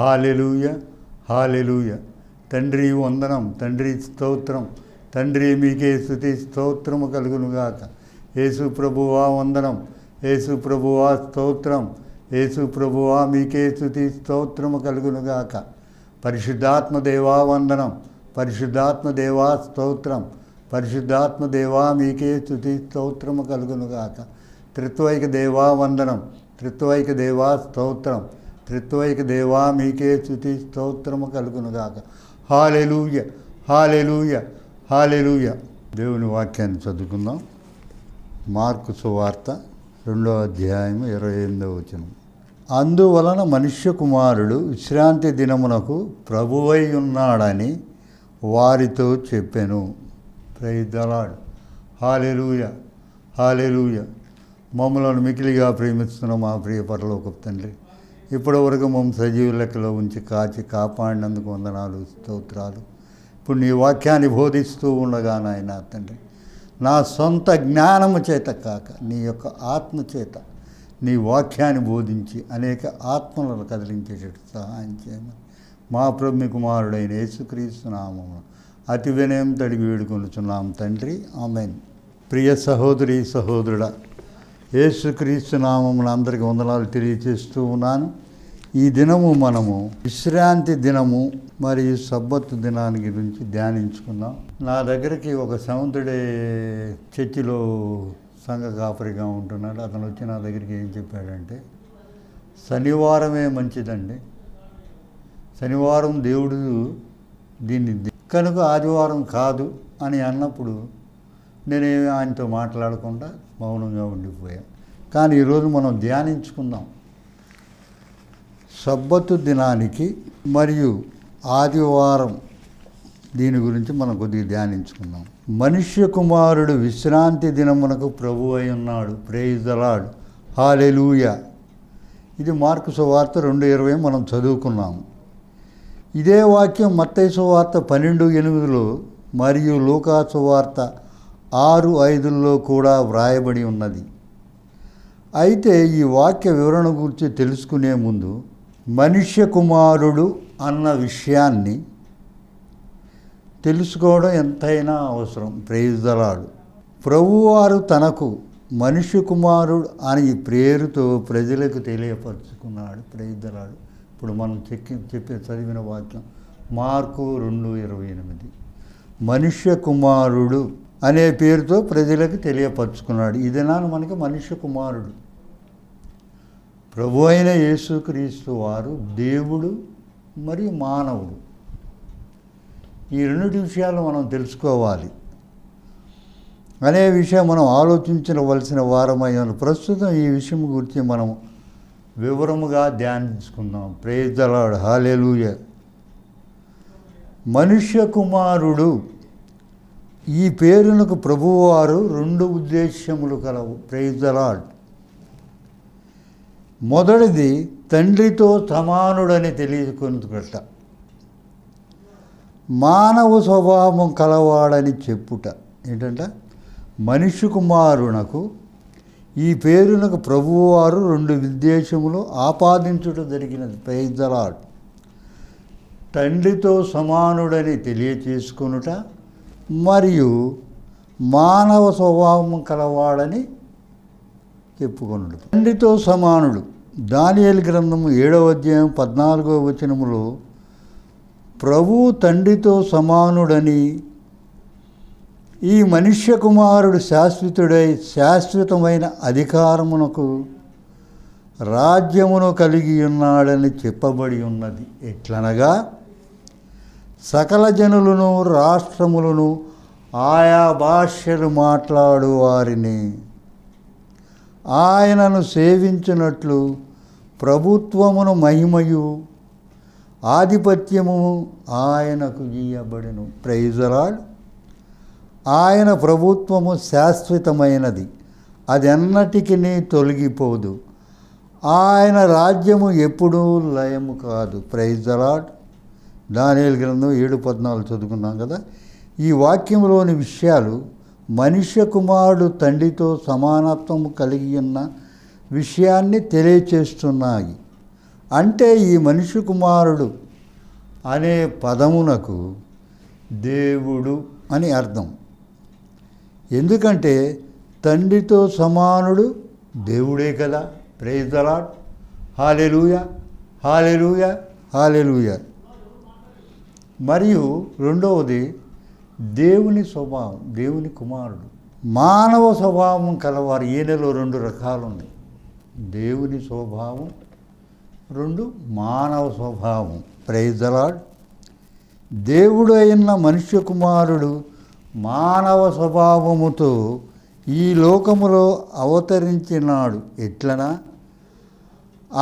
hallelujah hallelujah తండ్రి వందనం తండ్రి స్తోత్రం తండ్రి మీకే స్థుతి స్తోత్రము కలుగునుగాక యేసు ప్రభువా వందనం యేసు ప్రభువా స్తోత్రం యేసు ప్రభువా మీకే స్థుతి స్తోత్రము కలుగునుగాక పరిశుద్ధాత్మ దేవా వందనం పరిశుద్ధాత్మ దేవా స్తోత్రం పరిశుద్ధాత్మ దేవా మీకే స్థుతి స్తోత్రము కలుగునుగాక త్రిత్వైక దేవా వందనం త్రిత్వైక దేవా స్తోత్రం త్రిత్వైక దేవా మీకే స్థుతి స్తోత్రము కలుగునుగాక హాలెలూయ హాలెలూయ హాలెలూయ దేవుని వాక్యాన్ని చదువుకుందాం మార్కు సువార్త రెండో అధ్యాయం ఇరవై ఎనిమిదో వచనం అందువలన మనుష్య కుమారుడు విశ్రాంతి దినమునకు ప్రభువై ఉన్నాడని వారితో చెప్పాను ప్రైదలాడు హాలెలూయ హాలెలూయ మమ్మలను మికిలిగా ప్రేమిస్తున్నాం మా ప్రియ పరలోక తండ్రి ఇప్పటి వరకు సజీవ లెక్కలో ఉంచి కాచి కాపాడినందుకు వందనాలు స్తోత్రాలు ఇప్పుడు నీ వాక్యాన్ని బోధిస్తూ ఉండగా నాయన తండ్రి నా సొంత జ్ఞానము చేత కాక నీ యొక్క ఆత్మ చేత నీ వాక్యాన్ని బోధించి అనేక ఆత్మలను కదిలించేటట్టు సహాయం చేయమని మా ప్రభు కుమారుడైన నామము అతి వినయం తడిగి వేడుకొనుచున్నాం తండ్రి ఆమెన్ ప్రియ సహోదరి సహోదరుడా యేసుక్రీస్తు నామమున అందరికీ వందనాలు తెలియజేస్తూ ఉన్నాను ఈ దినము మనము విశ్రాంతి దినము మరియు సబ్బత్తు దినానికి గురించి ధ్యానించుకుందాం నా దగ్గరికి ఒక సముద్రుడే చర్చిలో సంఘ కాపరిగా ఉంటున్నాడు అతను వచ్చి నా దగ్గరికి ఏం చెప్పాడంటే శనివారమే మంచిదండి శనివారం దేవుడు దీన్ని కనుక ఆదివారం కాదు అని అన్నప్పుడు నేను ఆయనతో మాట్లాడకుండా మౌనంగా ఉండిపోయాం కానీ ఈరోజు మనం ధ్యానించుకుందాం సబ్బత్తు దినానికి మరియు ఆదివారం దీని గురించి మనం కొద్దిగా ధ్యానించుకుందాం మనుష్య కుమారుడు విశ్రాంతి దినమునకు ప్రభు అయి ఉన్నాడు ప్రేయుదలాడు హాలెలూయ ఇది మార్కు సువార్త రెండు ఇరవై మనం చదువుకున్నాము ఇదే వాక్యం మత్తయ్య సువార్త పన్నెండు ఎనిమిదిలో మరియు లూకా ఆరు ఐదుల్లో కూడా వ్రాయబడి ఉన్నది అయితే ఈ వాక్య వివరణ గురించి తెలుసుకునే ముందు మనుష్య కుమారుడు అన్న విషయాన్ని తెలుసుకోవడం ఎంతైనా అవసరం ప్రేయుదలాడు ప్రభువారు తనకు మనుష్య కుమారుడు అని పేరుతో ప్రజలకు తెలియపరుచుకున్నాడు ప్రయుద్ధరాడు ఇప్పుడు మనం చెక్కి చెప్పి చదివిన వాక్యం మార్కు రెండు ఇరవై ఎనిమిది మనుష్య కుమారుడు అనే పేరుతో ప్రజలకు తెలియపరుచుకున్నాడు ఇది నాను మనకి మనుష్య కుమారుడు ప్రభు అయిన యేసుక్రీస్తు వారు దేవుడు మరియు మానవుడు ఈ రెండు విషయాలు మనం తెలుసుకోవాలి అనే విషయం మనం ఆలోచించవలసిన వారమయ్యాను ప్రస్తుతం ఈ విషయం గురించి మనం వివరముగా ధ్యానించుకుందాం ప్రేజలాడు హాలేలుయ మనుష్య కుమారుడు ఈ పేరునకు ప్రభువారు రెండు ఉద్దేశ్యములు కలవు ప్రైజ్లాడ్ మొదటిది తండ్రితో సమానుడని తెలియకొనుట మానవ స్వభావం కలవాడని చెప్పుట ఏంటంటే మనిషి కుమారునకు ఈ పేరునకు ప్రభువారు రెండు ఉద్దేశములు ఆపాదించుట జరిగినది ప్రైజ్లాడ్ తండ్రితో సమానుడని తెలియచేసుకునుట మరియు మానవ స్వభావం కలవాడని చెప్పుకున్నాడు తండ్రితో సమానుడు దానియల్ గ్రంథము ఏడవ అధ్యాయం పద్నాలుగో వచనములో ప్రభు తండ్రితో సమానుడని ఈ మనుష్య కుమారుడు శాశ్వతుడై శాశ్వతమైన అధికారమునకు రాజ్యమును కలిగి ఉన్నాడని చెప్పబడి ఉన్నది ఎట్లనగా సకల జనులను రాష్ట్రములను ఆయా భాషలు మాట్లాడు వారిని ఆయనను సేవించినట్లు ప్రభుత్వమును మహిమయు ఆధిపత్యము ఆయనకు గీయబడెను ప్రైజరాడు ఆయన ప్రభుత్వము శాశ్వతమైనది అది ఎన్నటికీ తొలగిపోదు ఆయన రాజ్యము ఎప్పుడూ లయము కాదు ప్రైజరాడు దానియలు గ్రంథం ఏడు పద్నాలుగు చదువుకున్నాం కదా ఈ వాక్యంలోని విషయాలు మనిష్య కుమారుడు తండ్రితో సమానత్వం కలిగి ఉన్న విషయాన్ని తెలియచేస్తున్నాయి అంటే ఈ మనిష్య కుమారుడు అనే పదమునకు దేవుడు అని అర్థం ఎందుకంటే తండ్రితో సమానుడు దేవుడే కదా praise the Lord hallelujah hallelujah hallelujah మరియు రెండవది దేవుని స్వభావం దేవుని కుమారుడు మానవ స్వభావం కలవారు ఈయనలో రెండు రకాలు ఉన్నాయి దేవుని స్వభావం రెండు మానవ స్వభావం ప్రైజలాడ్ దేవుడు అయిన మనుష్య కుమారుడు మానవ స్వభావముతో ఈ లోకములో అవతరించినాడు ఎట్లనా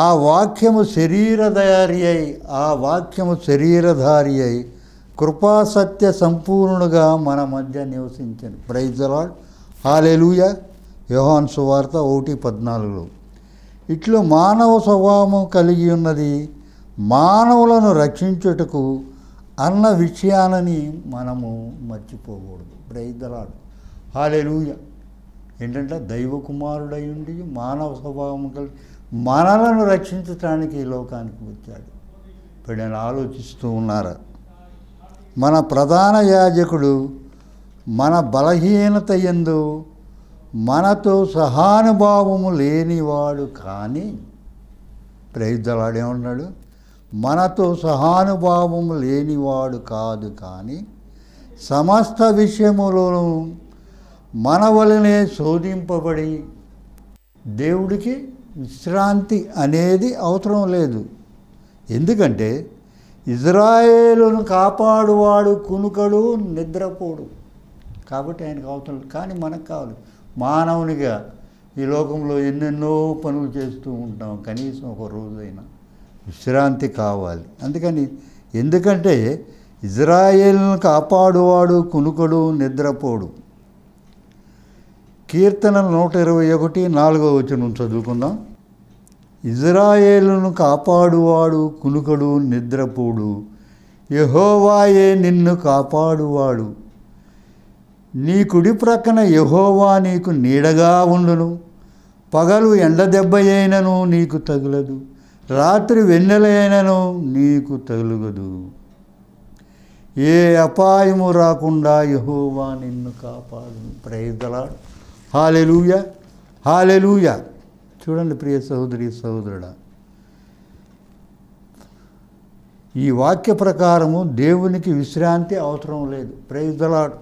ఆ వాక్యము శరీరధారి అయి ఆ వాక్యము శరీరధారి అయి కృపాసత్య సంపూర్ణుడుగా మన మధ్య నివసించను ప్రైజ్ అలాడ్ హాలెలుయ యోహాన్ సువార్త ఒకటి పద్నాలుగులో ఇట్లు మానవ స్వభావం కలిగి ఉన్నది మానవులను రక్షించుటకు అన్న విషయాలని మనము మర్చిపోకూడదు ప్రైజ్ హాలెలూయ హాలెలుయ ఏంటంటే దైవకుమారుడై ఉండి మానవ స్వభావం కలిగి మనలను రక్షించటానికి ఈ లోకానికి వచ్చాడు ఇప్పుడు నేను ఆలోచిస్తూ ఉన్నారా మన ప్రధాన యాజకుడు మన బలహీనత ఎందు మనతో సహానుభావము లేనివాడు కానీ ప్రయుద్ధలాడేమన్నాడు మనతో సహానుభావము లేనివాడు కాదు కానీ సమస్త విషయములను మన వలనే శోధింపబడి దేవుడికి విశ్రాంతి అనేది అవసరం లేదు ఎందుకంటే ఇజ్రాయేలును కాపాడువాడు కునుకడు నిద్రపోడు కాబట్టి ఆయనకు అవసరం కానీ మనకు కావాలి మానవునిగా ఈ లోకంలో ఎన్నెన్నో పనులు చేస్తూ ఉంటాం కనీసం ఒక రోజైనా విశ్రాంతి కావాలి అందుకని ఎందుకంటే ఇజ్రాయేల్ను కాపాడువాడు కునుకడు నిద్రపోడు కీర్తన నూట ఇరవై ఒకటి నాలుగో వచనం చదువుకుందాం ఇజ్రాయేలును కాపాడువాడు కునుకడు నిద్రపోడు యహోవాయే నిన్ను కాపాడువాడు నీ కుడి ప్రక్కన యహోవా నీకు నీడగా ఉండును పగలు ఎండ దెబ్బయైనను నీకు తగులదు రాత్రి వెన్నెలైనను నీకు తగులగదు ఏ అపాయము రాకుండా యహోవా నిన్ను కాపాడు ప్రయత్లాడు హాలెలూయ హాలెలుయా చూడండి ప్రియ సహోదరి సహోదరుడ ఈ వాక్య ప్రకారము దేవునికి విశ్రాంతి అవసరం లేదు ప్రైజలాడు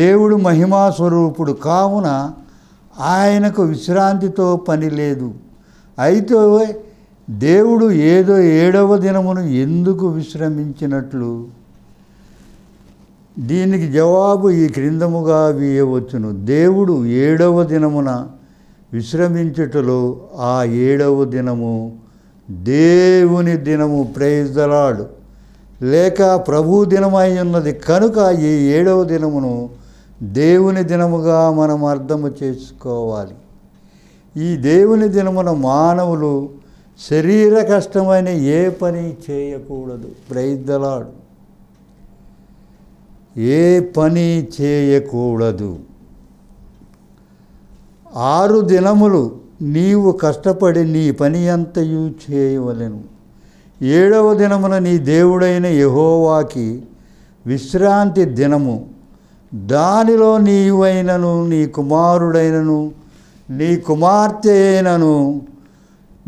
దేవుడు మహిమా స్వరూపుడు కావున ఆయనకు విశ్రాంతితో పని లేదు అయితే దేవుడు ఏదో ఏడవ దినమును ఎందుకు విశ్రమించినట్లు దీనికి జవాబు ఈ క్రిందముగా వీయవచ్చును దేవుడు ఏడవ దినమున విశ్రమించుటలో ఆ ఏడవ దినము దేవుని దినము ప్రయోజనాడు లేక ప్రభు దినమై ఉన్నది కనుక ఈ ఏడవ దినమును దేవుని దినముగా మనం అర్థము చేసుకోవాలి ఈ దేవుని దినమున మానవులు శరీర కష్టమైన ఏ పని చేయకూడదు ప్రైద్దలాడు ఏ పని చేయకూడదు ఆరు దినములు నీవు కష్టపడి నీ పని అంతయు చేయవలెను ఏడవ దినమున నీ దేవుడైన యహోవాకి విశ్రాంతి దినము దానిలో నీవైనను నీ కుమారుడైనను నీ కుమార్తె అయినను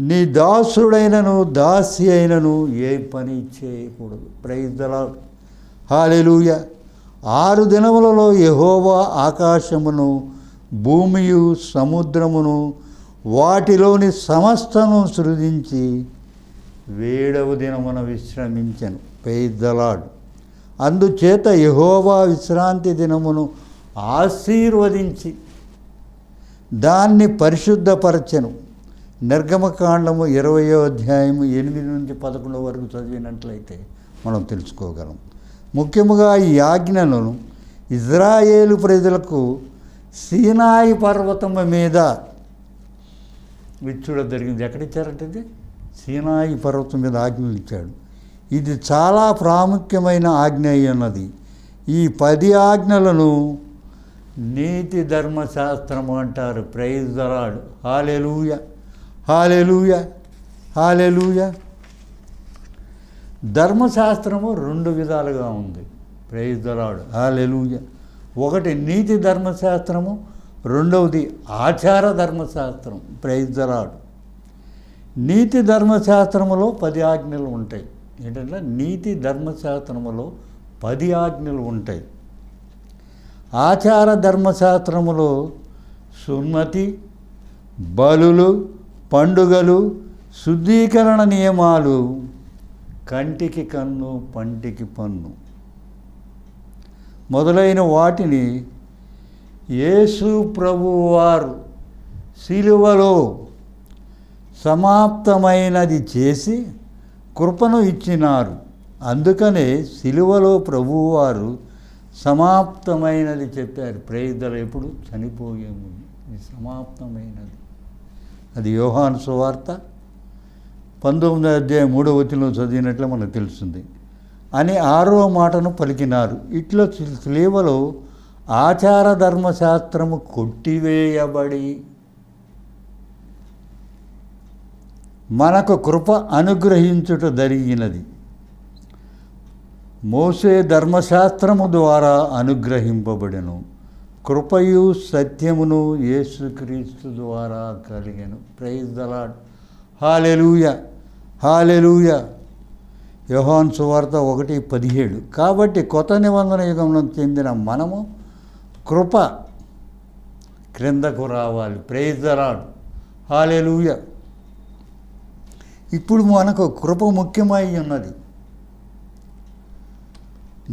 నీ దాసుడైనను దాసి అయినను ఏ పని చేయకూడదు ప్రైజ్దలా హాలెలుయ ఆరు దినములలో యహోవా ఆకాశమును భూమియు సముద్రమును వాటిలోని సమస్తను సృజించి వేడవ దినమున విశ్రమించను పెద్దలాడు అందుచేత యహోవా విశ్రాంతి దినమును ఆశీర్వదించి దాన్ని పరిశుద్ధపరచను నిర్గమకాండము ఇరవయో అధ్యాయము ఎనిమిది నుంచి పదకొండు వరకు చదివినట్లయితే మనం తెలుసుకోగలం ముఖ్యముగా ఈ ఆజ్ఞలను ఇజ్రాయేలు ప్రజలకు సీనాయి పర్వతం మీద ఇచ్చడం జరిగింది ఎక్కడిచ్చారంటే ఇది సీనాయి పర్వతం మీద ఆజ్ఞలు ఇచ్చాడు ఇది చాలా ప్రాముఖ్యమైన ఆజ్ఞ అన్నది ఈ పది ఆజ్ఞలను నీతి ధర్మశాస్త్రము అంటారు praise the Lord hallelujah hallelujah hallelujah ధర్మశాస్త్రము రెండు విధాలుగా ఉంది ప్రైజ్ దరాడు హాలెలూయ ఒకటి నీతి ధర్మశాస్త్రము రెండవది ఆచార ధర్మశాస్త్రం ప్రైజలాడు నీతి ధర్మశాస్త్రములో పది ఆజ్ఞలు ఉంటాయి ఏంటంటే నీతి ధర్మశాస్త్రములో పది ఆజ్ఞలు ఉంటాయి ఆచార ధర్మశాస్త్రములో సున్నతి బలులు పండుగలు శుద్ధీకరణ నియమాలు కంటికి కన్ను పంటికి పన్ను మొదలైన వాటిని యేసు ప్రభువారు శిలువలో సమాప్తమైనది చేసి కృపను ఇచ్చినారు అందుకనే శిలువలో ప్రభువారు సమాప్తమైనది చెప్పారు ప్రేదలు ఎప్పుడు చనిపోయే ముందు ఇది సమాప్తమైనది అది యోహాను సువార్త పంతొమ్మిది అధ్యాయం మూడవ వచ్చిలో చదివినట్లు మనకు తెలుస్తుంది అని ఆరో మాటను పలికినారు ఇట్లా స్లీవలో ఆచార ధర్మశాస్త్రము కొట్టివేయబడి మనకు కృప అనుగ్రహించుట జరిగినది మోసే ధర్మశాస్త్రము ద్వారా అనుగ్రహింపబడెను కృపయు సత్యమును యేసుక్రీస్తు ద్వారా కలిగెను ప్రైజ్ దలాడ్ హాలెలూయ హాలెలూయ యోహాన్ సువార్త ఒకటి పదిహేడు కాబట్టి కొత్త నిబంధన యుగంలో చెందిన మనము కృప క్రిందకు రావాలి ప్రేజరాడు హాలెలూయ ఇప్పుడు మనకు కృప ముఖ్యమై ఉన్నది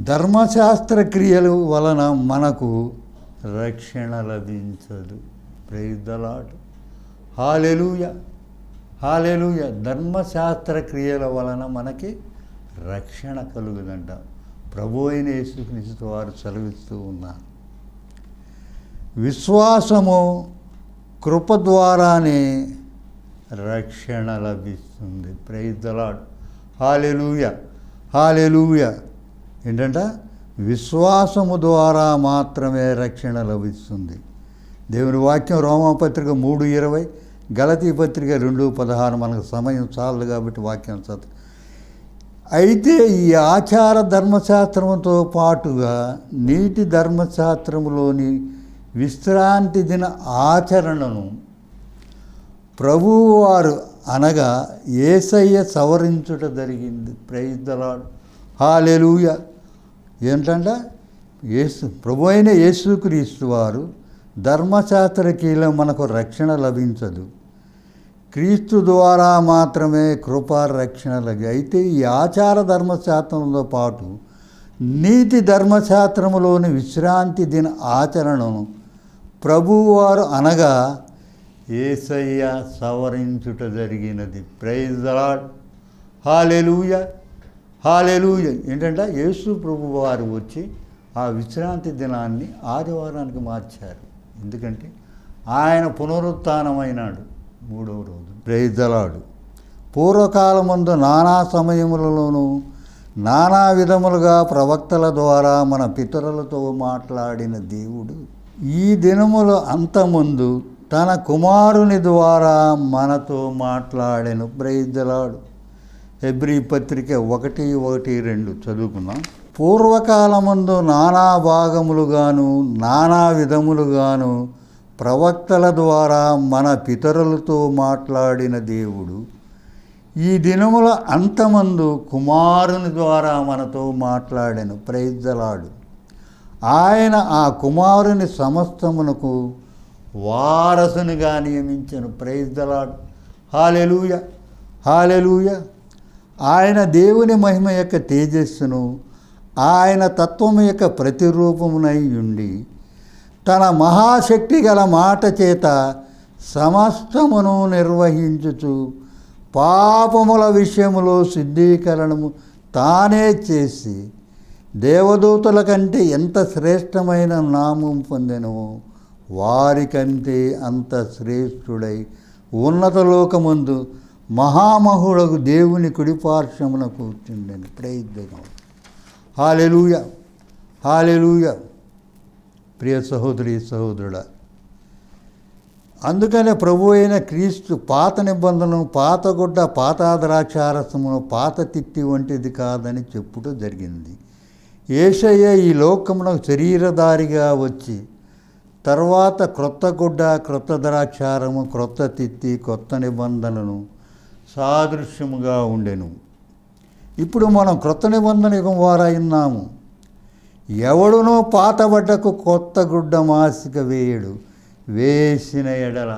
ధర్మశాస్త్ర క్రియలు వలన మనకు రక్షణ లభించదు ప్రేదలాడు హాలెలుయ హాలెలుయ ధర్మశాస్త్ర క్రియల వలన మనకి రక్షణ కలుగుదంట ప్రభు అయిన యేసుక్రీస్తు వారు చదివిస్తూ ఉన్నారు విశ్వాసము కృప ద్వారానే రక్షణ లభిస్తుంది ప్రైజ్లాడ్ హాలెలూయ హాలెలూయ ఏంటంట విశ్వాసము ద్వారా మాత్రమే రక్షణ లభిస్తుంది దేవుని వాక్యం రోమపత్రిక మూడు ఇరవై గలతీ పత్రిక రెండు పదహారు మనకు సమయం చాలదు కాబట్టి వాక్యం చదువు అయితే ఈ ఆచార ధర్మశాస్త్రంతో పాటుగా నీటి ధర్మశాస్త్రంలోని విశ్రాంతి దిన ఆచరణను ప్రభువారు అనగా ఏసయ్య సవరించుట జరిగింది ప్రైజ్దలాడు హాలెలుయ ఏంటంట యేసు ప్రభు అయిన యేసుక్రీస్తు వారు ధర్మశాస్త్రకీలో మనకు రక్షణ లభించదు క్రీస్తు ద్వారా మాత్రమే కృపా రక్షణ అయితే ఈ ఆచార ధర్మశాస్త్రంతో పాటు నీతి ధర్మశాస్త్రములోని విశ్రాంతి దిన ఆచరణను ప్రభువారు అనగా ఏసయ్య సవరించుట జరిగినది ప్రైజ్ దలాడ్ హాలెలూయ హాలెలూయ ఏంటంటే యేసు ప్రభు వారు వచ్చి ఆ విశ్రాంతి దినాన్ని ఆదివారానికి మార్చారు ఎందుకంటే ఆయన పునరుత్నమైనాడు మూడవ రోజు ప్రేదలాడు పూర్వకాలముందు నానా సమయములలోనూ నానా విధములుగా ప్రవక్తల ద్వారా మన పితరులతో మాట్లాడిన దేవుడు ఈ దినముల అంతముందు తన కుమారుని ద్వారా మనతో మాట్లాడెను ప్రైదలాడు ఎబ్రి పత్రిక ఒకటి ఒకటి రెండు చదువుకున్నాం పూర్వకాలముందు నానా భాగములుగాను నానా విధములుగాను ప్రవక్తల ద్వారా మన పితరులతో మాట్లాడిన దేవుడు ఈ దినముల అంతమందు కుమారుని ద్వారా మనతో మాట్లాడాను ప్రైజ్జలాడు ఆయన ఆ కుమారుని సమస్తమునకు వారసునిగా నియమించను ప్రైజ్జలాడు హాలెలూయ హాలెలూయ ఆయన దేవుని మహిమ యొక్క తేజస్సును ఆయన తత్వం యొక్క ప్రతిరూపమునై ఉండి తన మహాశక్తి గల మాట చేత సమస్తమును నిర్వహించుచు పాపముల విషయములో సిద్ధీకరణము తానే చేసి దేవదూతల కంటే ఎంత శ్రేష్టమైన నామం పొందెనో వారికంటే అంత శ్రేష్ఠుడై ఉన్నత లోకమందు మహామహుడకు దేవుని కుడిపార్శ్వమున కూర్చుండని ప్రయత్నం హాలెలూయ హాలెలూయ ప్రియ సహోదరి సహోదరుడ అందుకనే ప్రభు అయిన క్రీస్తు పాత నిబంధనను పాతగుడ్డ పాతాదరాక్షారసమును పాత తిట్టి వంటిది కాదని చెప్పుట జరిగింది ఏషయ్య ఈ లోకమునకు శరీరదారిగా వచ్చి తర్వాత క్రొత్త గుడ్డ క్రొత్త ద్రాక్షారము క్రొత్త తిత్తి కొత్త నిబంధనను సాదృశ్యముగా ఉండెను ఇప్పుడు మనం క్రొత్త నిబంధన యుగం వారైన్నాము ఎవడునో పాతబడ్డకు కొత్త గుడ్డ మాసిక వేయడు వేసిన ఎడల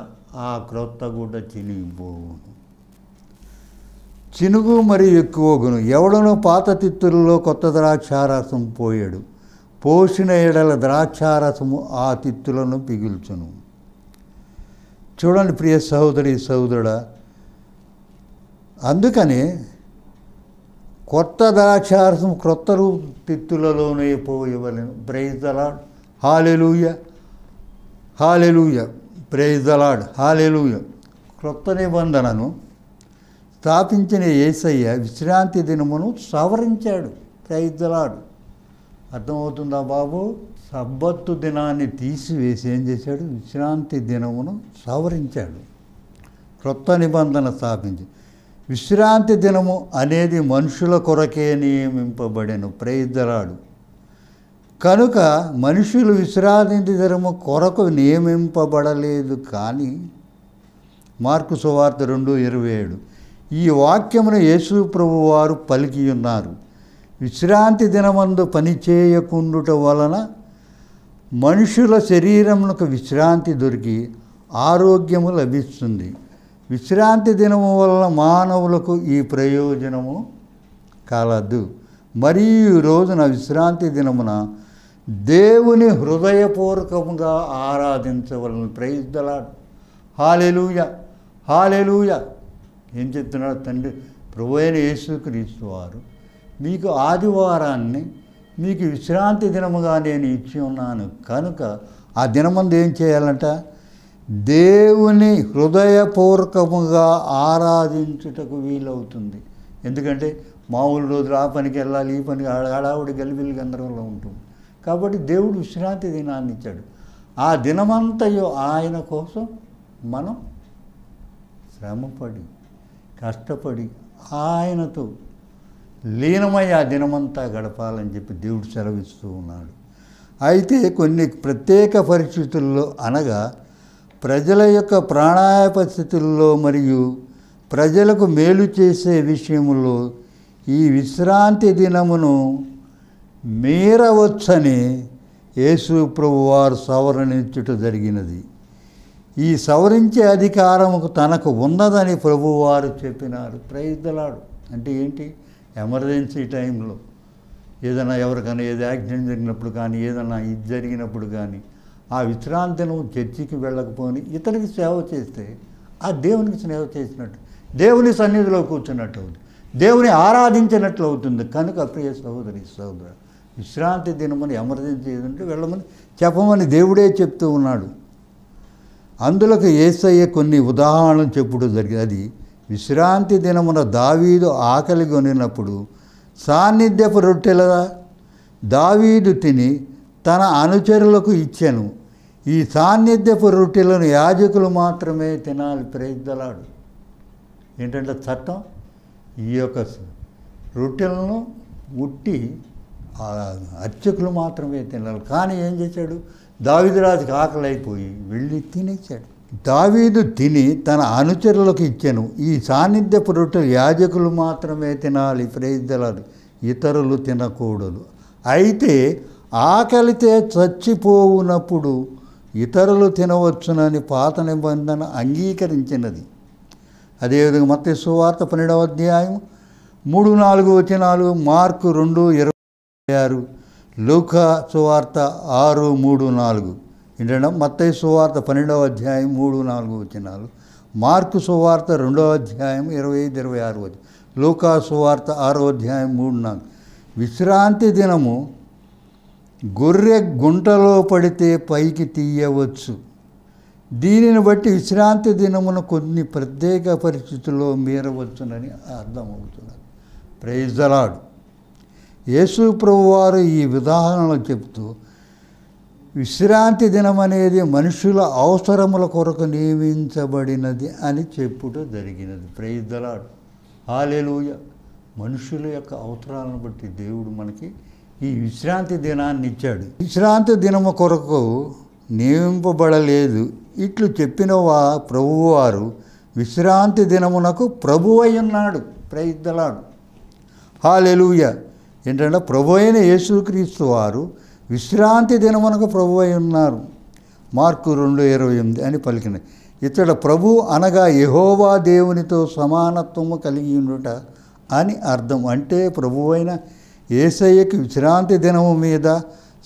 ఆ క్రొత్త గుడ్డ చినిగిపోవును చినుగు మరియు ఎక్కువగును ఎవడునో పాత తిత్తులలో కొత్త ద్రాక్షారసం పోయాడు పోసిన ఎడల ద్రాక్షారసము ఆ తిత్తులను పిగుల్చును చూడండి ప్రియ సహోదరి సహోదరుడ అందుకనే కొత్త ద్రాక్షారసం క్రొత్త రూపిత్తులలోనే పోయవలను praise the Lord hallelujah hallelujah praise the Lord hallelujah క్రొత్త నిబంధనను స్థాపించిన ఏసయ్య విశ్రాంతి దినమును సవరించాడు ప్రైజలాడు అర్థమవుతుందా బాబు సబ్బత్తు దినాన్ని తీసివేసి ఏం చేశాడు విశ్రాంతి దినమును సవరించాడు క్రొత్త నిబంధన స్థాపించి విశ్రాంతి దినము అనేది మనుషుల కొరకే నియమింపబడిన ప్రేదలాడు కనుక మనుషులు విశ్రాంతి దినము కొరకు నియమింపబడలేదు కానీ మార్కు సువార్త రెండు ఇరవై ఏడు ఈ వాక్యమును యేసు ప్రభు వారు పలికి ఉన్నారు విశ్రాంతి దినమందు పనిచేయకుండుట వలన మనుషుల శరీరమునకు విశ్రాంతి దొరికి ఆరోగ్యము లభిస్తుంది విశ్రాంతి దినము వల్ల మానవులకు ఈ ప్రయోజనము కాలదు మరియు రోజున విశ్రాంతి దినమున దేవుని హృదయపూర్వకంగా ఆరాధించవలని ప్రయుద్ధలాడు హాలెలూయ హాలెలూయ ఏం చెప్తున్నాడు తండ్రి ప్రభు అయిన యేసుక్రీస్తు వారు మీకు ఆదివారాన్ని మీకు విశ్రాంతి దినముగా నేను ఇచ్చి ఉన్నాను కనుక ఆ దినమందు ఏం చేయాలంట దేవుని హృదయపూర్వకముగా ఆరాధించుటకు వీలవుతుంది ఎందుకంటే మామూలు రోజులు ఆ పనికి వెళ్ళాలి ఈ పనికి హడావుడి గలిబిలి గందరగోళం ఉంటుంది కాబట్టి దేవుడు విశ్రాంతి దినాన్ని ఇచ్చాడు ఆ దినమంతయో ఆయన కోసం మనం శ్రమపడి కష్టపడి ఆయనతో లీనమై ఆ దినమంతా గడపాలని చెప్పి దేవుడు సెలవిస్తూ ఉన్నాడు అయితే కొన్ని ప్రత్యేక పరిస్థితుల్లో అనగా ప్రజల యొక్క ప్రాణాయ పరిస్థితుల్లో మరియు ప్రజలకు మేలు చేసే విషయంలో ఈ విశ్రాంతి దినమును మీరవచ్చని యేసు ప్రభు వారు సవరణించుట జరిగినది ఈ సవరించే అధికారము తనకు ఉన్నదని ప్రభువారు చెప్పినారు ప్రయత్నలాడు అంటే ఏంటి ఎమర్జెన్సీ టైంలో ఏదైనా ఎవరికైనా ఏదో యాక్సిడెంట్ జరిగినప్పుడు కానీ ఏదైనా ఇది జరిగినప్పుడు కానీ ఆ విశ్రాంతిను చర్చికి వెళ్ళకపోని ఇతనికి సేవ చేస్తే ఆ దేవునికి సేవ చేసినట్టు దేవుని సన్నిధిలో కూర్చున్నట్టు అవుతుంది దేవుని ఆరాధించినట్లు అవుతుంది కనుక ప్రియ సహోదరి సహోదర విశ్రాంతి దినమని ఎమర్జెన్సీ ఏదంటే వెళ్ళమని చెప్పమని దేవుడే చెప్తూ ఉన్నాడు అందులోకి ఏసయ్య కొన్ని ఉదాహరణలు చెప్పుడు జరిగింది అది విశ్రాంతి దినమున దావీదు ఆకలి కొనినప్పుడు సాన్నిధ్యపు రొట్టెల దావీదు తిని తన అనుచరులకు ఇచ్చాను ఈ సాన్నిధ్యపు రొట్టెలను యాజకులు మాత్రమే తినాలి ప్రయత్నలాడు ఏంటంటే చట్టం ఈ యొక్క రొట్టెలను ముట్టి అర్చకులు మాత్రమే తినాలి కానీ ఏం చేశాడు రాజుకి ఆకలి అయిపోయి వెళ్ళి తినేశాడు దావీదు తిని తన అనుచరులకు ఇచ్చాను ఈ సాన్నిధ్యపు రొట్టెలు యాజకులు మాత్రమే తినాలి ప్రయత్నాలు ఇతరులు తినకూడదు అయితే ఆకలితే చచ్చిపోవునప్పుడు ఇతరులు తినవచ్చునని పాత నిబంధన అంగీకరించినది అదేవిధంగా మత సువార్త పన్నెండవ అధ్యాయం మూడు నాలుగు వచనాలు మార్కు రెండు ఇరవై ఆరు లోక సువార్త ఆరు మూడు నాలుగు ఏంటంటే మత్తయ్య సువార్త పన్నెండవ అధ్యాయం మూడు నాలుగు వచనాలు మార్కు సువార్త రెండవ అధ్యాయం ఇరవై ఐదు ఇరవై ఆరు లోకా సువార్త ఆరో అధ్యాయం మూడు నాలుగు విశ్రాంతి దినము గొర్రె గుంటలో పడితే పైకి తీయవచ్చు దీనిని బట్టి విశ్రాంతి దినమున కొన్ని ప్రత్యేక పరిస్థితుల్లో మీరవచ్చునని అర్థమవుతున్నారు ప్రైజలాడు యేసు వారు ఈ ఉదాహరణలు చెప్తూ విశ్రాంతి దినం అనేది మనుషుల అవసరముల కొరకు నియమించబడినది అని చెప్పుట జరిగినది ప్రైజలాడు హాలేలుయ మనుషుల యొక్క అవసరాలను బట్టి దేవుడు మనకి ఈ విశ్రాంతి దినాన్ని ఇచ్చాడు విశ్రాంతి దినము కొరకు నియమింపబడలేదు ఇట్లు చెప్పిన వా ప్రభువారు విశ్రాంతి దినమునకు ప్రభు అయి ఉన్నాడు ప్రయత్నలాడు హాలెలుయ ఏంటంటే ప్రభు అయిన యేసుక్రీస్తు వారు విశ్రాంతి దినమునకు ప్రభు అయి ఉన్నారు మార్కు రెండు ఇరవై ఎనిమిది అని పలికినాయి ఇతడ ప్రభు అనగా యహోవా దేవునితో సమానత్వము కలిగి ఉండుట అని అర్థం అంటే ప్రభువైన అయిన ఏసయ్యకి విశ్రాంతి దినము మీద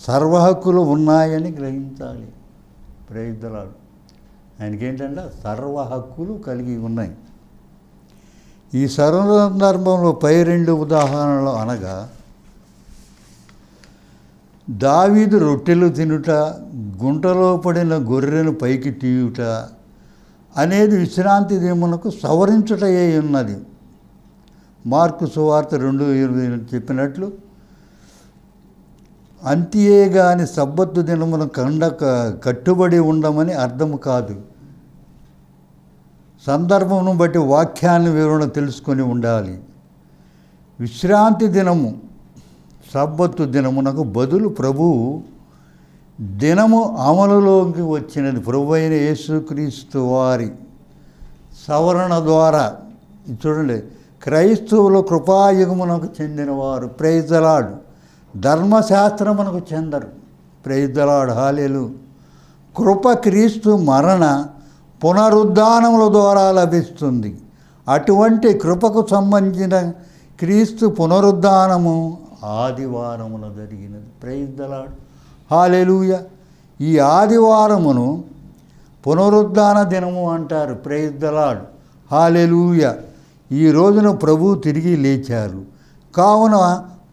సర్వహక్కులు ఉన్నాయని గ్రహించాలి ప్రయుద్ధులాడు ఆయనకేంటంటే ఏంటంటే సర్వహక్కులు కలిగి ఉన్నాయి ఈ సర్వ సందర్భంలో పై రెండు ఉదాహరణలు అనగా దావీదు రొట్టెలు తినుట గుంటలో పడిన గొర్రెను పైకి తీయుట అనేది విశ్రాంతి దినమునకు సవరించుటయే ఉన్నది మార్కు సువార్త రెండు ఇరవై చెప్పినట్లు అంత్యేగాని సబ్బత్తు దినమున కండ కట్టుబడి ఉండమని అర్థం కాదు సందర్భమును బట్టి వాక్యాన్ని వివరణ తెలుసుకొని ఉండాలి విశ్రాంతి దినము సబ్బత్తు దినమునకు బదులు ప్రభువు దినము అమలులోకి వచ్చినది ప్రభు అయిన యేసుక్రీస్తు వారి సవరణ ద్వారా చూడండి క్రైస్తవుల కృపాయుగమునకు చెందినవారు ప్రైజలాడు ధర్మశాస్త్రమునకు చెందరు ప్రైజలాడు హాలేలు కృప క్రీస్తు మరణ పునరుద్ధానముల ద్వారా లభిస్తుంది అటువంటి కృపకు సంబంధించిన క్రీస్తు పునరుద్ధానము ఆదివారమున జరిగినది ప్రైజలాడు హాలేలుయ ఈ ఆదివారమును పునరుద్ధాన దినము అంటారు ప్రైజ్దలాడు హాలెలుయ ఈ రోజున ప్రభు తిరిగి లేచారు కావున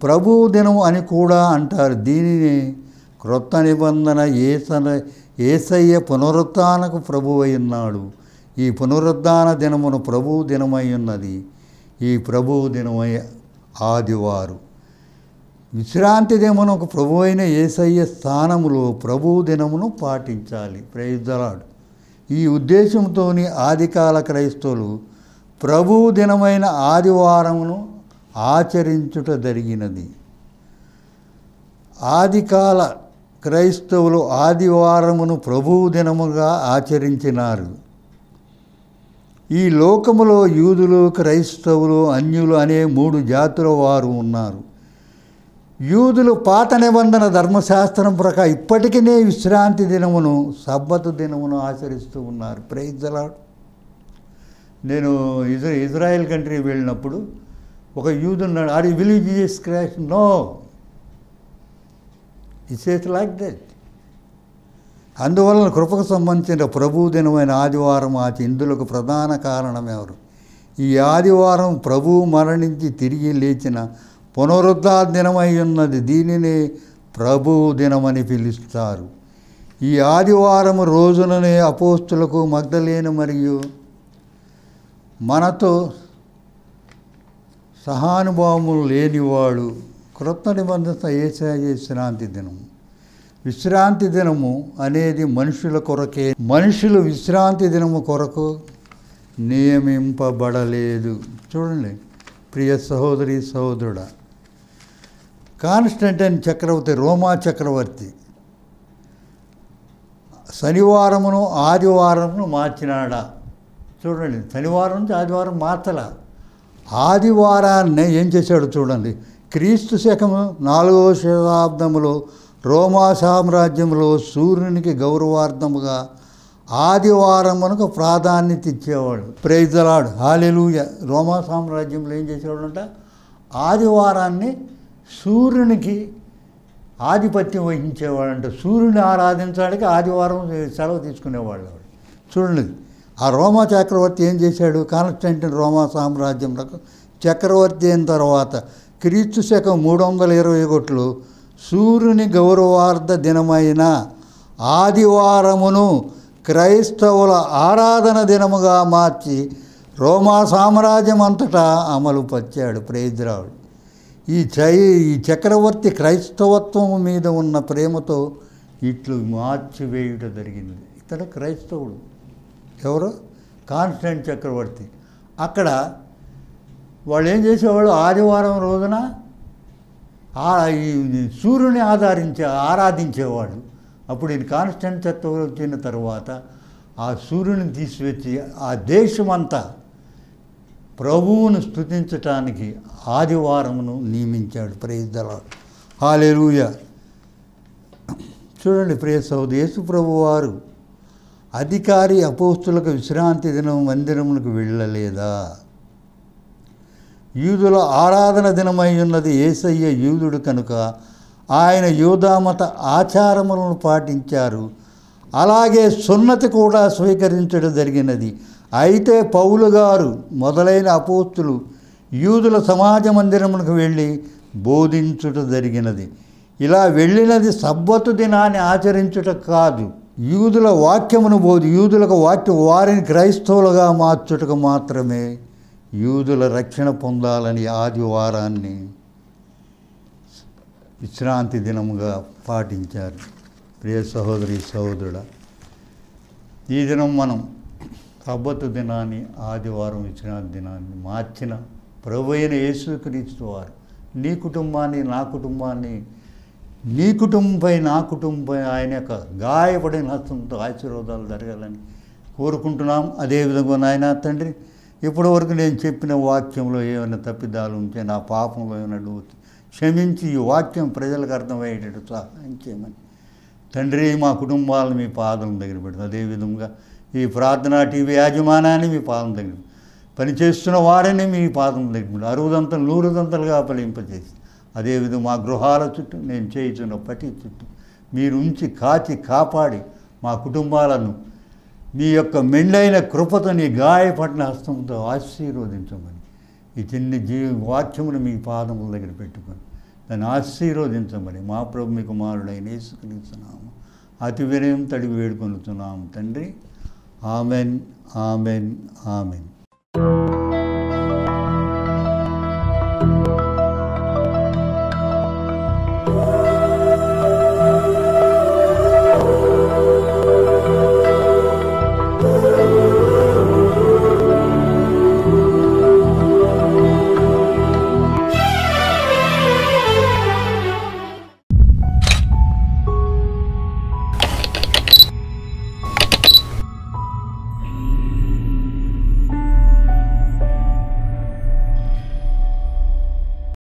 ప్రభు దినం అని కూడా అంటారు దీనిని క్రొత్త నిబంధన ఏసన ఏసయ్య పునరుత్నకు ప్రభు ఉన్నాడు ఈ పునరుద్ధాన దినమును ప్రభు దినమై ఉన్నది ఈ ప్రభు దినమై ఆదివారు విశ్రాంతి దినమునకు ప్రభు అయిన ఏసయ్య స్థానములో ప్రభు దినమును పాటించాలి ప్రయుద్ధలాడు ఈ ఉద్దేశంతో ఆదికాల క్రైస్తవులు ప్రభు దినమైన ఆదివారమును ఆచరించుట జరిగినది ఆదికాల క్రైస్తవులు ఆదివారమును ప్రభువు దినముగా ఆచరించినారు ఈ లోకములో యూదులు క్రైస్తవులు అన్యులు అనే మూడు జాతుల వారు ఉన్నారు యూదులు పాత నిబంధన ధర్మశాస్త్రం ప్రకారం ఇప్పటికీ విశ్రాంతి దినమును సబ్బతు దినమును ఆచరిస్తూ ఉన్నారు ప్రైజ్ అలాడు నేను ఇజ్రా ఇజ్రాయెల్ కంట్రీ వెళ్ళినప్పుడు ఒక యూత్ ఉన్నాడు are you will Jesus crash no it's it like that అందువలన కృపకు సంబంధించిన ప్రభుదినమైన ఆదివారం ఆచి ఇందులకు ప్రధాన కారణం ఎవరు ఈ ఆదివారం ప్రభువు మరణించి తిరిగి లేచిన పునరుద్ధార దినమై ఉన్నది దీనిని ప్రభు దినమని పిలుస్తారు ఈ ఆదివారం రోజుననే అపోస్తులకు మగ్ధలేని మరియు మనతో సహానుభావములు లేనివాడు కృత నిబంధన ఏసాయ విశ్రాంతి దినం విశ్రాంతి దినము అనేది మనుషుల కొరకే మనుషులు విశ్రాంతి దినము కొరకు నియమింపబడలేదు చూడండి ప్రియ సహోదరి సహోదరుడ కాన్స్టంటైన్ చక్రవర్తి రోమా చక్రవర్తి శనివారమును ఆదివారమును మార్చినాడా చూడండి శనివారం నుంచి ఆదివారం మార్చల ఆదివారాన్ని ఏం చేశాడు చూడండి క్రీస్తు శకము నాలుగవ శతాబ్దములో రోమా సామ్రాజ్యంలో సూర్యునికి గౌరవార్థముగా మనకు ప్రాధాన్యత ఇచ్చేవాడు ప్రైజలాడు హాలిలూయ రోమా సామ్రాజ్యంలో ఏం చేసేవాడంట ఆదివారాన్ని సూర్యునికి ఆధిపత్యం వహించేవాడంట సూర్యుని ఆరాధించడానికి ఆదివారం సెలవు తీసుకునేవాళ్ళు చూడండి ఆ రోమా చక్రవర్తి ఏం చేశాడు కాన్స్టంటిన్ రోమా సామ్రాజ్యంలో చక్రవర్తి అయిన తర్వాత క్రీస్తు శకం మూడు వందల ఇరవై ఒకటిలో సూర్యుని గౌరవార్థ దినమైన ఆదివారమును క్రైస్తవుల ఆరాధన దినముగా మార్చి రోమా సామ్రాజ్యం అంతటా అమలు పరిచాడు ప్రేజ్రావుడు ఈ చై ఈ చక్రవర్తి క్రైస్తవత్వం మీద ఉన్న ప్రేమతో ఇట్లు మార్చివేయుట జరిగింది ఇతడు క్రైస్తవుడు ఎవరు కాన్స్టెంట్ చక్రవర్తి అక్కడ వాళ్ళు ఏం చేసేవాళ్ళు ఆదివారం రోజున సూర్యుని ఆధారించే ఆరాధించేవాడు అప్పుడు ఈయన కాన్స్టెంట్ చక్రవర్తి వచ్చిన తర్వాత ఆ సూర్యుని తీసువచ్చి ఆ దేశమంతా ప్రభువును స్థుతించటానికి ఆదివారమును నియమించాడు ప్రేదల హాలేరుయ చూడండి ప్రియ సౌదేశు ప్రభువారు అధికారి అపోస్తులకు విశ్రాంతి దినం మందిరములకు వెళ్ళలేదా యూదుల ఆరాధన దినమై ఉన్నది ఏసయ్య యూదుడు కనుక ఆయన యూదామత ఆచారములను పాటించారు అలాగే సున్నతి కూడా స్వీకరించడం జరిగినది అయితే పౌలు గారు మొదలైన అపోస్తులు యూదుల సమాజ మందిరములకు వెళ్ళి బోధించుట జరిగినది ఇలా వెళ్ళినది సబ్బతు దినాన్ని ఆచరించుట కాదు యూదుల వాక్యమును బోధి యూదులకు వాక్యం వారిని క్రైస్తవులుగా మార్చుటకు మాత్రమే యూదుల రక్షణ పొందాలని ఆదివారాన్ని విశ్రాంతి దినముగా పాటించారు ప్రియ సహోదరి సహోదరుడ ఈ దినం మనం సబ్బతు దినాన్ని ఆదివారం విశ్రాంతి దినాన్ని మార్చిన ప్రభు అయిన యేసుక్రీస్తు వారు నీ కుటుంబాన్ని నా కుటుంబాన్ని నీ కుటుంబంపై నా కుటుంబం ఆయన యొక్క గాయపడిన హస్తంతో ఆశీర్వాదాలు జరగాలని కోరుకుంటున్నాం అదేవిధంగా నాయన తండ్రి ఇప్పటి వరకు నేను చెప్పిన వాక్యంలో ఏమైనా తప్పిదాలు ఉంటే నా పాపంలో ఏమైనా లోతు క్షమించి ఈ వాక్యం ప్రజలకు అర్థమయ్యేటట్టు సహాయం చేయమని తండ్రి మా కుటుంబాలను మీ పాదం దగ్గర పెడుతుంది అదేవిధంగా ఈ ప్రార్థన టీవీ యాజమానాన్ని మీ పాదం దగ్గర పనిచేస్తున్న వారిని మీ పాదం దగ్గర అరువుదంతలు నూరుదంతలుగా ఫలింపజేసి అదేవిధం మా గృహాల చుట్టూ నేను చేయుచున్న పటి చుట్టూ మీరుంచి కాచి కాపాడి మా కుటుంబాలను మీ యొక్క మెండైన కృపతో నీ గాయపడిన హస్తంతో ఆశీర్వదించమని ఈ చిన్న జీవి వాక్యమును మీ పాదముల దగ్గర పెట్టుకొని దాన్ని ఆశీర్వదించమని మా ప్రభు మీ కుమారుడైన వేసుకునిస్తున్నాము అతి వినయం తడిగి వేడుకొనుతున్నాము తండ్రి ఆమెన్ ఆమెన్ ఆమెన్